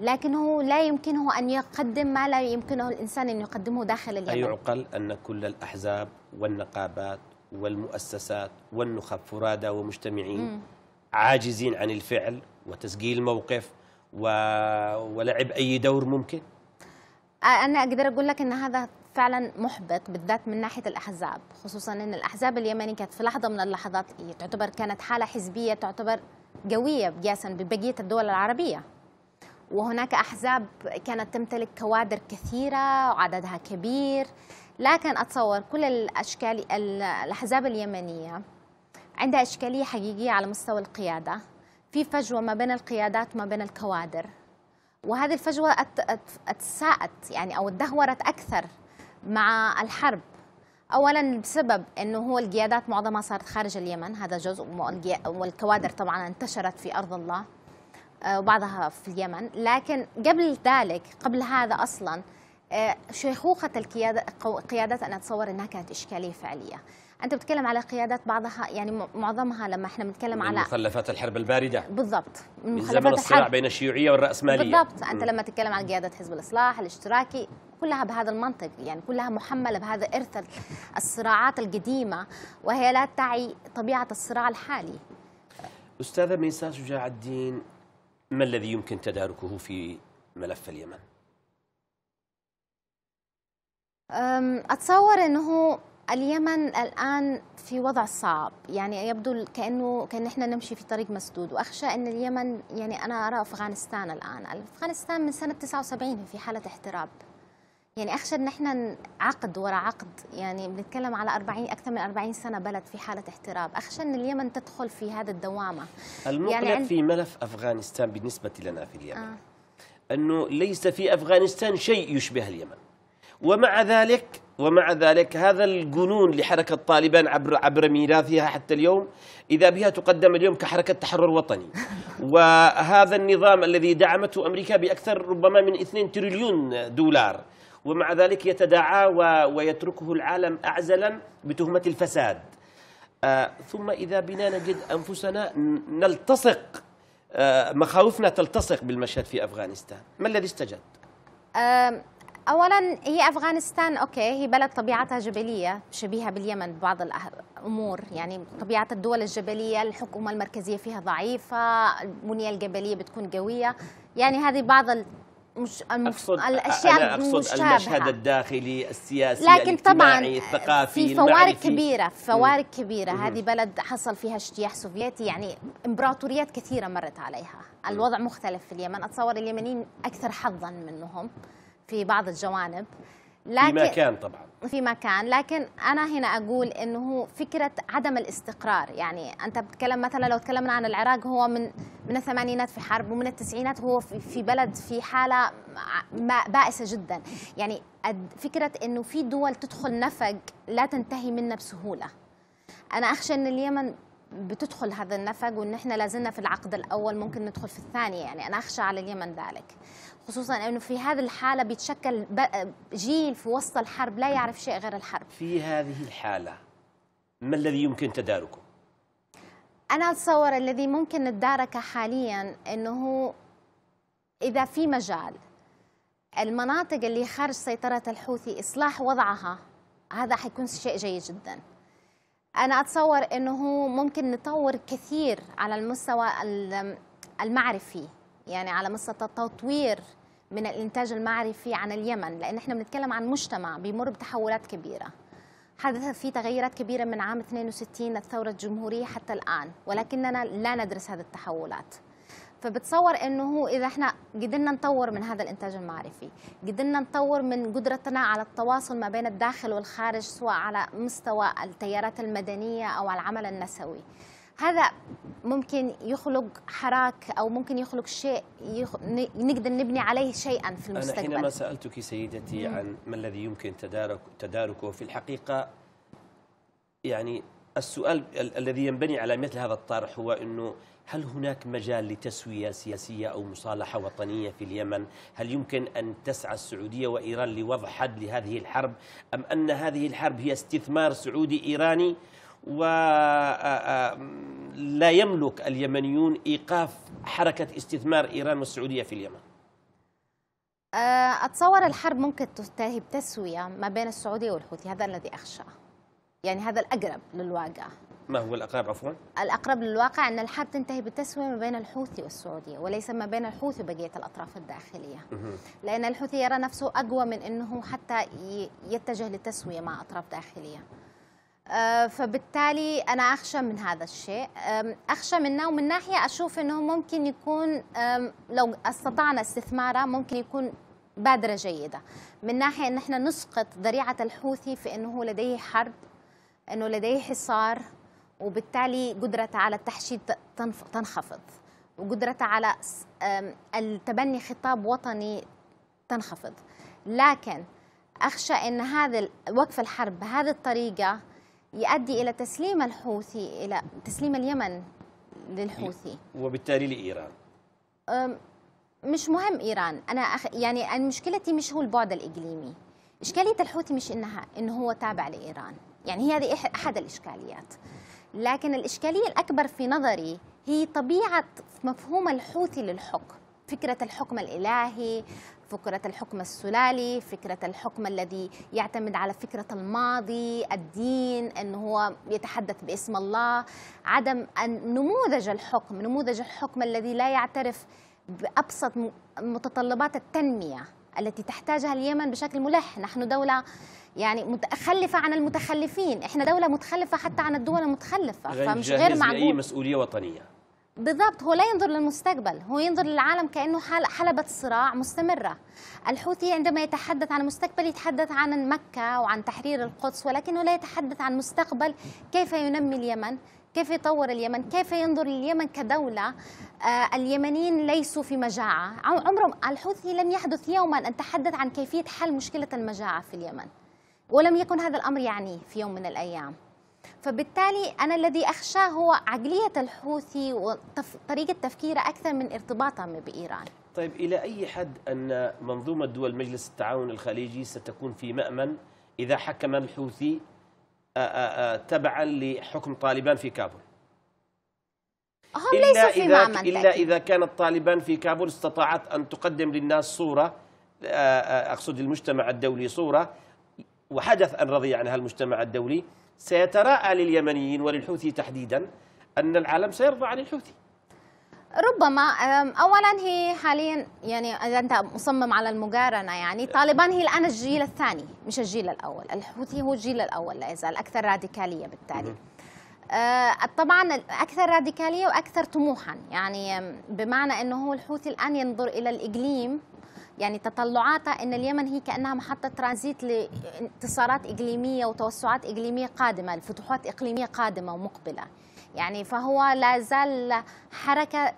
لكنه لا يمكنه أن يقدم ما لا يمكنه الإنسان أن يقدمه داخل اليمن أيعقل أيوة، أن كل الأحزاب والنقابات والمؤسسات والنخب فرادى ومجتمعين م. عاجزين عن الفعل وتسجيل موقف و... ولعب أي دور ممكن؟ أنا أقدر أقول لك أن هذا فعلا محبط بالذات من ناحيه الاحزاب خصوصا ان الاحزاب اليمنيه كانت في لحظه من اللحظات تعتبر كانت حاله حزبيه تعتبر قويه قياسا ببقيه الدول العربيه وهناك احزاب كانت تمتلك كوادر كثيره وعددها كبير لكن اتصور كل الاشكال الاحزاب اليمنيه عندها اشكاليه حقيقيه على مستوى القياده في فجوه ما بين القيادات ما بين الكوادر وهذه الفجوة اتساءت يعني أو تدهورت أكثر مع الحرب اولا بسبب انه هو القيادات معظمها صارت خارج اليمن هذا جزء والكوادر طبعا انتشرت في ارض الله آه، وبعضها في اليمن لكن قبل ذلك قبل هذا اصلا آه، شيخوخه القيادات انا اتصور انها كانت اشكاليه فعليه انت بتتكلم على قيادات بعضها يعني معظمها لما احنا بنتكلم على مخلفات الحرب البارده بالضبط من, من زمن الصراع بين الشيوعيه والراسماليه بالضبط انت لما تتكلم عن قيادات حزب الاصلاح الاشتراكي كلها بهذا المنطق يعني كلها محملة بهذا إرث الصراعات القديمة وهي لا تعي طبيعة الصراع الحالي أستاذة ميساء شجاع الدين ما الذي يمكن تداركه في ملف اليمن؟ أتصور أنه اليمن الآن في وضع صعب يعني يبدو كأنه كأن إحنا نمشي في طريق مسدود وأخشى أن اليمن يعني أنا أرى أفغانستان الآن أفغانستان من سنة 79 في حالة احتراب يعني أخشى أن إحنا عقد وراء عقد يعني بنتكلم على 40 أكثر من 40 سنة بلد في حالة احتراب أخشى أن اليمن تدخل في هذا الدوامة المقلق يعني في ملف أفغانستان بالنسبة لنا في اليمن آه. أنه ليس في أفغانستان شيء يشبه اليمن ومع ذلك ومع ذلك هذا الجنون لحركة طالبان عبر عبر ميراثها حتى اليوم إذا بها تقدم اليوم كحركة تحرر وطني وهذا النظام الذي دعمته أمريكا بأكثر ربما من 2 تريليون دولار ومع ذلك يتداعى ويتركه العالم أعزلا بتهمة الفساد آه ثم إذا بنا نجد أنفسنا نلتصق آه مخاوفنا تلتصق بالمشهد في أفغانستان ما الذي استجد؟ اولا هي افغانستان اوكي هي بلد طبيعتها جبليه شبيهه باليمن ببعض الامور يعني طبيعه الدول الجبليه الحكومه المركزيه فيها ضعيفه البنيه الجبليه بتكون قويه يعني هذه بعض مش أقصد الاشياء أنا أقصد المشهد الداخلي السياسي لكن طبعا الثقافي في فوارق كبيره فوارق مم. كبيره هذه بلد حصل فيها اجتياح سوفيتي يعني امبراطوريات كثيره مرت عليها الوضع مختلف في اليمن اتصور اليمنيين اكثر حظا منهم في بعض الجوانب لكن في مكان طبعا في مكان لكن أنا هنا أقول أنه فكرة عدم الاستقرار يعني أنت بتتكلم مثلا لو تكلمنا عن العراق هو من من الثمانينات في حرب ومن التسعينات هو في بلد في حالة بائسة جدا يعني فكرة أنه في دول تدخل نفق لا تنتهي منه بسهولة أنا أخشى أن اليمن بتدخل هذا النفق وان احنا لازلنا في العقد الاول ممكن ندخل في الثاني يعني انا اخشى على اليمن ذلك خصوصا انه في هذه الحاله بيتشكل جيل في وسط الحرب لا يعرف شيء غير الحرب في هذه الحاله ما الذي يمكن تداركه انا اتصور الذي ممكن نتداركه حاليا انه اذا في مجال المناطق اللي خارج سيطره الحوثي اصلاح وضعها هذا حيكون شيء جيد جدا انا اتصور انه ممكن نطور كثير على المستوى المعرفي يعني على مستوى التطوير من الإنتاج المعرفي عن اليمن لأن احنا بنتكلم عن مجتمع بيمر بتحولات كبيرة حدثت في تغيرات كبيرة من عام 62 الثورة الجمهورية حتى الآن ولكننا لا ندرس هذه التحولات فبتصور انه اذا احنا قدرنا نطور من هذا الانتاج المعرفي، قدرنا نطور من قدرتنا على التواصل ما بين الداخل والخارج سواء على مستوى التيارات المدنيه او على العمل النسوي. هذا ممكن يخلق حراك او ممكن يخلق شيء يخ... نقدر نبني عليه شيئا في المستقبل. انا حينما سالتك سيدتي مم. عن ما الذي يمكن تدارك تداركه في الحقيقه يعني السؤال ال الذي ينبني على مثل هذا الطرح هو انه هل هناك مجال لتسويه سياسيه او مصالحه وطنيه في اليمن؟ هل يمكن ان تسعى السعوديه وايران لوضع حد لهذه الحرب ام ان هذه الحرب هي استثمار سعودي ايراني ولا آه، آه، يملك اليمنيون إيقاف حركة استثمار إيران والسعودية في اليمن آه، أتصور الحرب ممكن تنتهي بتسوية ما بين السعودية والحوثي هذا الذي أخشاه يعني هذا الأقرب للواقع ما هو الأقرب عفوا؟ الأقرب للواقع أن الحرب تنتهي بالتسوية ما بين الحوثي والسعودية وليس ما بين الحوثي وبقية الأطراف الداخلية لأن الحوثي يرى نفسه أقوى من أنه حتى يتجه للتسوية مع أطراف داخلية آه، فبالتالي أنا أخشى من هذا الشيء أخشى منه ومن ناحية أشوف أنه ممكن يكون لو استطعنا استثماره ممكن يكون بادرة جيدة من ناحية أن احنا نسقط ذريعة الحوثي في أنه لديه حرب أنه لديه حصار وبالتالي قدرته على التحشيد تنخفض وقدرته على التبني خطاب وطني تنخفض لكن أخشى أن هذا وقف الحرب بهذه الطريقة يؤدي إلى تسليم الحوثي إلى تسليم اليمن للحوثي وبالتالي لإيران مش مهم إيران أنا أخ... يعني مشكلتي مش هو البعد الإقليمي إشكالية الحوثي مش إنها إنه هو تابع لإيران يعني هي هذه أحد الإشكاليات لكن الإشكالية الأكبر في نظري هي طبيعة مفهوم الحوثي للحكم فكرة الحكم الإلهي فكرة الحكم السلالي فكرة الحكم الذي يعتمد على فكرة الماضي الدين أنه هو يتحدث باسم الله عدم نموذج الحكم نموذج الحكم الذي لا يعترف بأبسط متطلبات التنمية التي تحتاجها اليمن بشكل ملح نحن دولة يعني متخلفة عن المتخلفين احنا دولة متخلفة حتى عن الدول المتخلفة فمش غير معقول مسؤولية وطنية بالضبط هو لا ينظر للمستقبل هو ينظر للعالم كأنه حلبة صراع مستمرة الحوثي عندما يتحدث عن المستقبل يتحدث عن مكة وعن تحرير القدس ولكنه لا يتحدث عن مستقبل كيف ينمي اليمن كيف يطور اليمن كيف ينظر لليمن كدولة آه اليمنيين ليسوا في مجاعة عمرهم الحوثي لم يحدث يوما أن تحدث عن كيفية حل مشكلة المجاعة في اليمن ولم يكن هذا الأمر يعنيه في يوم من الأيام فبالتالي أنا الذي أخشاه هو عقلية الحوثي وطريقة تفكيره أكثر من ارتباطهم بإيران طيب إلى أي حد أن منظومة دول مجلس التعاون الخليجي ستكون في مأمن إذا حكم الحوثي تبعا لحكم طالبان في كابول هم إلا ليسوا في إذا مأمن إلا تأكيد. إذا كانت طالبان في كابول استطاعت أن تقدم للناس صورة أقصد المجتمع الدولي صورة وحدث أن رضي عنها المجتمع الدولي سيتراءى لليمنيين وللحوثي تحديدا أن العالم سيرضى عن الحوثي ربما اولا هي حاليا يعني اذا انت مصمم على المقارنه يعني طالبان هي الان الجيل الثاني مش الجيل الاول الحوثي هو الجيل الاول لا يزال اكثر راديكاليه بالتالي أه، طبعا اكثر راديكاليه واكثر طموحا يعني بمعنى انه هو الحوثي الان ينظر الى الاقليم يعني تطلعاتها أن اليمن هي كأنها محطة ترانزيت لانتصارات إقليمية وتوسعات إقليمية قادمة لفتوحات إقليمية قادمة ومقبلة يعني فهو لا زال حركة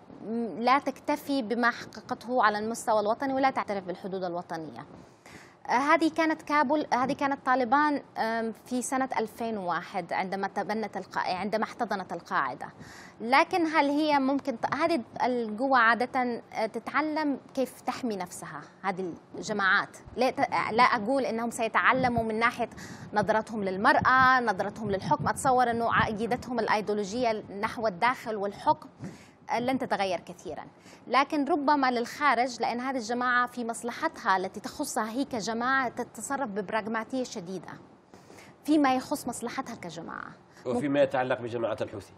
لا تكتفي بما حققته على المستوى الوطني ولا تعترف بالحدود الوطنية هذه كانت كابول هذه كانت طالبان في سنة 2001 عندما تبنت القا... عندما احتضنت القاعدة لكن هل هي ممكن هذه القوة عادة أه، تتعلم كيف تحمي نفسها هذه الجماعات لا أقول أنهم سيتعلموا من ناحية نظرتهم للمرأة نظرتهم للحكم أتصور أنه عقيدتهم الأيديولوجية نحو الداخل والحكم لن تتغير كثيرا لكن ربما للخارج لأن هذه الجماعة في مصلحتها التي تخصها هي كجماعة تتصرف ببراغماتية شديدة فيما يخص مصلحتها كجماعة وفيما يتعلق بجماعة الحوثي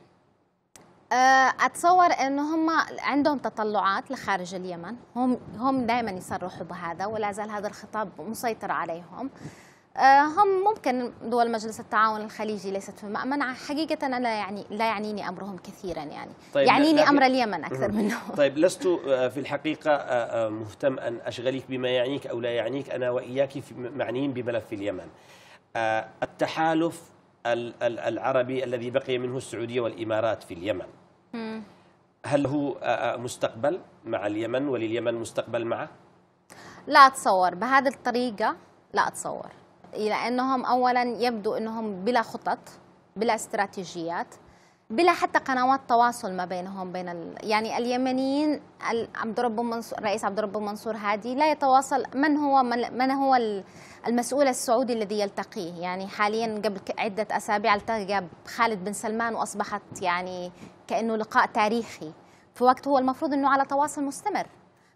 آه، اتصور ان هم عندهم تطلعات لخارج اليمن هم هم دائما يصرحوا بهذا ولا زال هذا الخطاب مسيطر عليهم آه، هم ممكن دول مجلس التعاون الخليجي ليست في مأمن حقيقة أنا يعني لا يعنيني أمرهم كثيرا يعني طيب يعنيني لا أمر اليمن أكثر منه طيب لست آه، في الحقيقة آه، مهتم أن أشغلك بما يعنيك أو لا يعنيك أنا وإياك معنيين بملف اليمن التحالف العربي الذي بقي منه السعودية والإمارات في اليمن هل هو مستقبل مع اليمن ولليمن مستقبل معه؟ لا أتصور بهذه الطريقة لا أتصور لأنهم أولا يبدو أنهم بلا خطط بلا استراتيجيات بلا حتى قنوات تواصل ما بينهم بين ال... يعني اليمنيين عبد رب منصور رئيس عبد رب منصور هادي لا يتواصل من هو من, من هو المسؤول السعودي الذي يلتقيه يعني حاليا قبل عده اسابيع التقى خالد بن سلمان واصبحت يعني كانه لقاء تاريخي في وقت هو المفروض انه على تواصل مستمر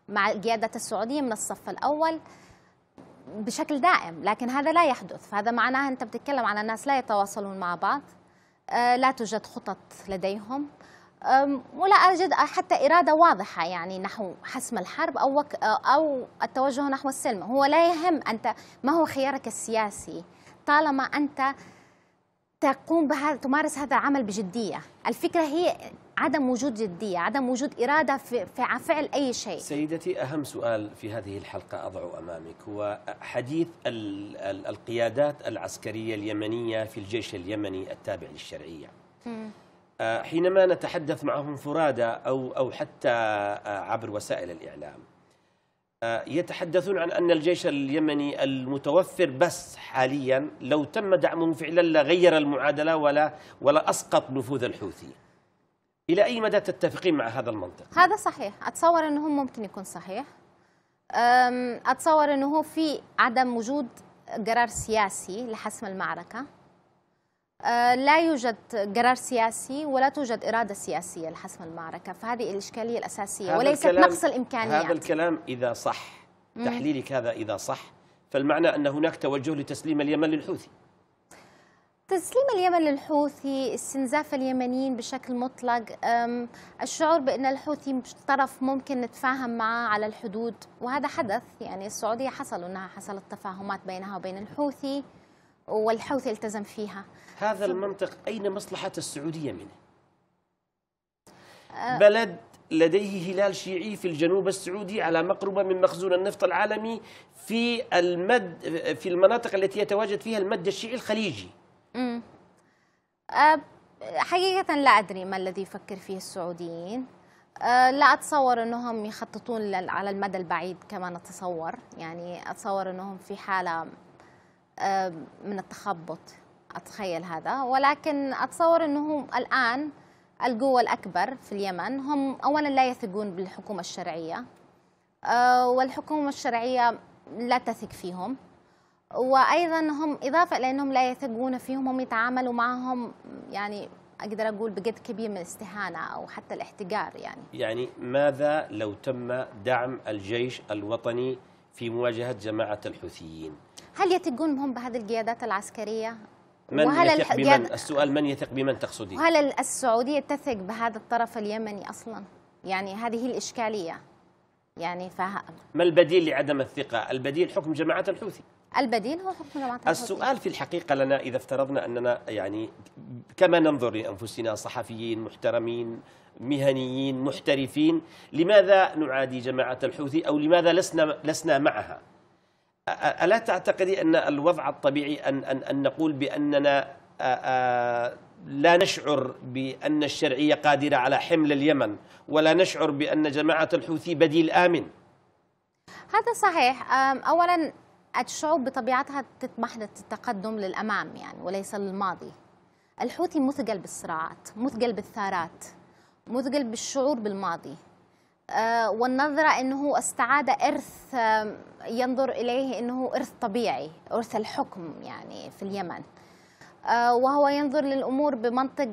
مع القياده السعوديه من الصف الاول بشكل دائم لكن هذا لا يحدث فهذا معناه أنت بتتكلم عن الناس لا يتواصلون مع بعض آه، لا توجد خطط لديهم ولا أجد حتى إرادة واضحة يعني نحو حسم الحرب أو, آه، أو التوجه نحو السلم هو لا يهم أنت ما هو خيارك السياسي طالما أنت تقوم بهذا تمارس هذا العمل بجدية الفكرة هي عدم وجود جدية عدم وجود إرادة في فعل أي شيء سيدتي أهم سؤال في هذه الحلقة أضعه أمامك هو حديث القيادات العسكرية اليمنية في الجيش اليمني التابع للشرعية آه، حينما نتحدث معهم فرادى أو, أو حتى آه، عبر وسائل الإعلام آه، يتحدثون عن أن الجيش اليمني المتوفر بس حاليا لو تم دعمه فعلا لغير المعادلة ولا, ولا أسقط نفوذ الحوثي إلى أي مدى تتفقين مع هذا المنطق؟ هذا صحيح أتصور أنه ممكن يكون صحيح أتصور أنه في عدم وجود قرار سياسي لحسم المعركة أه، لا يوجد قرار سياسي ولا توجد إرادة سياسية لحسم المعركة فهذه الإشكالية الأساسية وليست نقص الإمكانيات هذا الكلام إذا صح تحليلك هذا إذا صح فالمعنى أن هناك توجه لتسليم اليمن للحوثي تسليم اليمن للحوثي استنزاف اليمنيين بشكل مطلق الشعور بأن الحوثي طرف ممكن نتفاهم معه على الحدود وهذا حدث يعني السعودية حصل أنها حصلت تفاهمات بينها وبين الحوثي والحوثي التزم فيها هذا المنطق أين مصلحة السعودية منه؟ أه بلد لديه هلال شيعي في الجنوب السعودي على مقربة من مخزون النفط العالمي في المد في المناطق التي يتواجد فيها المد الشيعي الخليجي امم حقيقة لا أدري ما الذي يفكر فيه السعوديين أه، لا أتصور أنهم يخططون على المدى البعيد كما نتصور يعني أتصور أنهم في حالة أه، من التخبط أتخيل هذا ولكن أتصور أنهم الآن القوة الأكبر في اليمن هم أولا لا يثقون بالحكومة الشرعية أه، والحكومة الشرعية لا تثق فيهم وايضا هم اضافه لانهم لا يثقون فيهم هم يتعاملوا معهم يعني اقدر اقول بقد كبير من الاستهانه او حتى الاحتقار يعني. يعني ماذا لو تم دعم الجيش الوطني في مواجهه جماعه الحوثيين؟ هل يثقون هم بهذه القيادات العسكرية؟ من وهل يثق بمن؟ السؤال من يثق بمن تقصدي؟ وهل السعودية تثق بهذا الطرف اليمني أصلا؟ يعني هذه الإشكالية يعني فه... ما البديل لعدم الثقة؟ البديل حكم جماعة الحوثي البديل هو حكم جماعة السؤال في الحقيقة لنا إذا افترضنا أننا يعني كما ننظر لأنفسنا صحفيين محترمين مهنيين محترفين لماذا نعادي جماعة الحوثي أو لماذا لسنا, لسنا معها ألا تعتقدي أن الوضع الطبيعي أن, أن, أن نقول بأننا لا نشعر بأن الشرعية قادرة على حمل اليمن ولا نشعر بأن جماعة الحوثي بديل آمن هذا صحيح أولا الشعوب بطبيعتها تطمح للتقدم للأمام يعني وليس للماضي الحوثي مثقل بالصراعات مثقل بالثارات مثقل بالشعور بالماضي آه، والنظرة أنه استعاد إرث آه، ينظر إليه أنه إرث طبيعي إرث الحكم يعني في اليمن آه، وهو ينظر للأمور بمنطق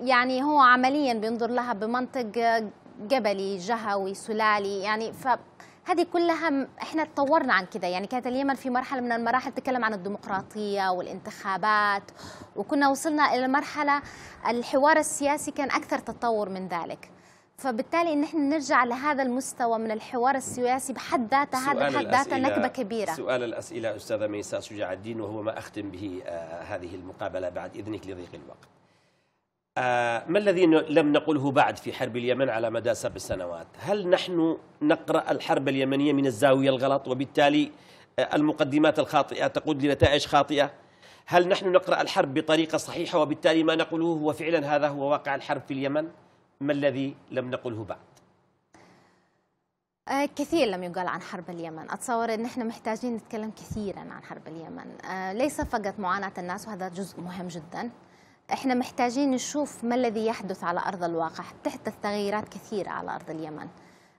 يعني هو عمليا بينظر لها بمنطق جبلي جهوي سلالي يعني ف هذه كلها احنا تطورنا عن كده يعني كانت اليمن في مرحله من المراحل تتكلم عن الديمقراطيه والانتخابات وكنا وصلنا الى مرحله الحوار السياسي كان اكثر تطور من ذلك فبالتالي ان احنا نرجع لهذا المستوى من الحوار السياسي بحد ذاته هذا بحد ذاته نكبه كبيره سؤال الاسئله استاذه ميساء شجاع الدين وهو ما اختم به آه، هذه المقابله بعد اذنك لضيق الوقت آه، ما الذي لم نقله بعد في حرب اليمن على مدى سبع سنوات هل نحن نقرأ الحرب اليمنية من الزاوية الغلط وبالتالي آه، المقدمات الخاطئة تقود لنتائج خاطئة هل نحن نقرأ الحرب بطريقة صحيحة وبالتالي ما نقوله هو فعلا هذا هو واقع الحرب في اليمن ما الذي لم نقله بعد آه، كثير لم يقال عن حرب اليمن أتصور أن احنا محتاجين نتكلم كثيرا عن حرب اليمن ليس فقط معاناة الناس وهذا جزء مهم جدا احنا محتاجين نشوف ما الذي يحدث على ارض الواقع، تحدث تغييرات كثيره على ارض اليمن.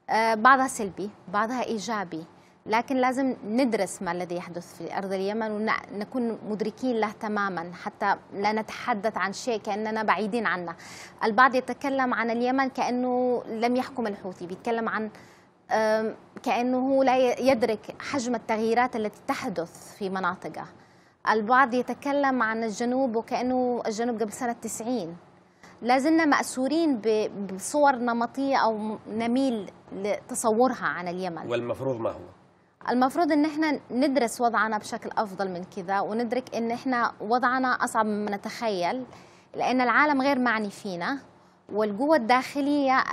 آه، بعضها سلبي، بعضها ايجابي، لكن لازم ندرس ما الذي يحدث في ارض اليمن ونكون مدركين له تماما حتى لا نتحدث عن شيء كاننا بعيدين عنه. البعض يتكلم عن اليمن كانه لم يحكم الحوثي، بيتكلم عن كانه لا يدرك حجم التغييرات التي تحدث في مناطقه. البعض يتكلم عن الجنوب وكأنه الجنوب قبل سنة 90 لازلنا مأسورين بصور نمطية أو نميل لتصورها عن اليمن والمفروض ما هو؟ المفروض ان احنا ندرس وضعنا بشكل افضل من كذا وندرك ان احنا وضعنا اصعب مما نتخيل لان العالم غير معني فينا والقوة الداخلية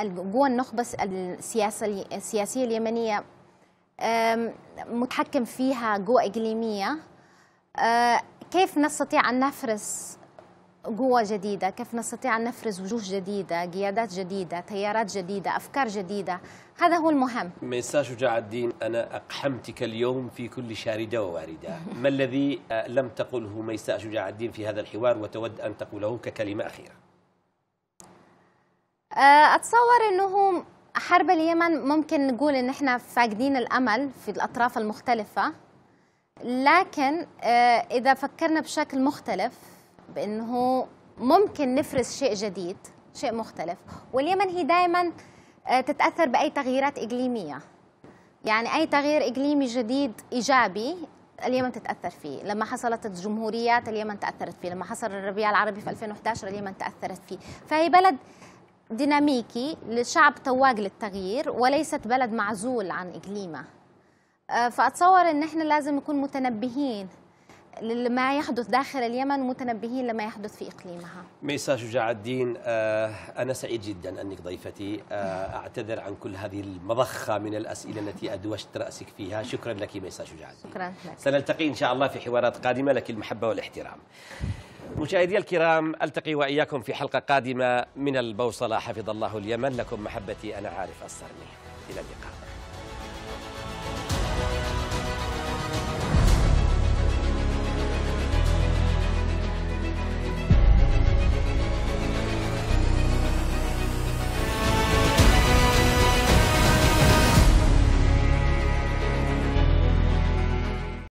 القوة النخبة السياسية, السياسية اليمنية متحكم فيها قوة إقليمية آه، كيف نستطيع أن نفرز قوة جديدة كيف نستطيع أن نفرز وجوه جديدة قيادات جديدة تيارات جديدة أفكار جديدة هذا هو المهم ميسا شجاع الدين أنا أقحمتك اليوم في كل شاردة وواردة ما الذي آه، لم تقله ميسا شجاع الدين في هذا الحوار وتود أن تقوله ككلمة أخيرة آه، أتصور أنه حرب اليمن ممكن نقول أن احنا فاقدين الأمل في الأطراف المختلفة لكن آه، اذا فكرنا بشكل مختلف بانه ممكن نفرز شيء جديد شيء مختلف واليمن هي دائما آه، تتاثر باي تغييرات اقليميه يعني اي تغيير اقليمي جديد ايجابي اليمن تتاثر فيه لما حصلت الجمهوريات اليمن تاثرت فيه لما حصل الربيع العربي في 2011 اليمن تاثرت فيه فهي بلد ديناميكي لشعب تواق للتغيير وليست بلد معزول عن اقليمه آه، فأتصور أن احنا لازم نكون متنبهين لما يحدث داخل اليمن متنبهين لما يحدث في إقليمها ميسا شجاع الدين آه، أنا سعيد جدا أنك ضيفتي آه، أعتذر عن كل هذه المضخة من الأسئلة التي أدوشت رأسك فيها شكرا لك ميسا شجاع الدين شكرا لك سنلتقي إن شاء الله في حوارات قادمة لك المحبة والاحترام مشاهدي الكرام ألتقي وإياكم في حلقة قادمة من البوصلة حفظ الله اليمن لكم محبتي أنا عارف الصرمي إلى اللقاء